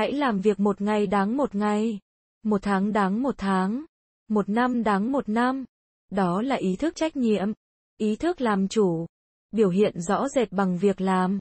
Hãy làm việc một ngày đáng một ngày, một tháng đáng một tháng, một năm đáng một năm. Đó là ý thức trách nhiệm, ý thức làm chủ, biểu hiện rõ rệt bằng việc làm.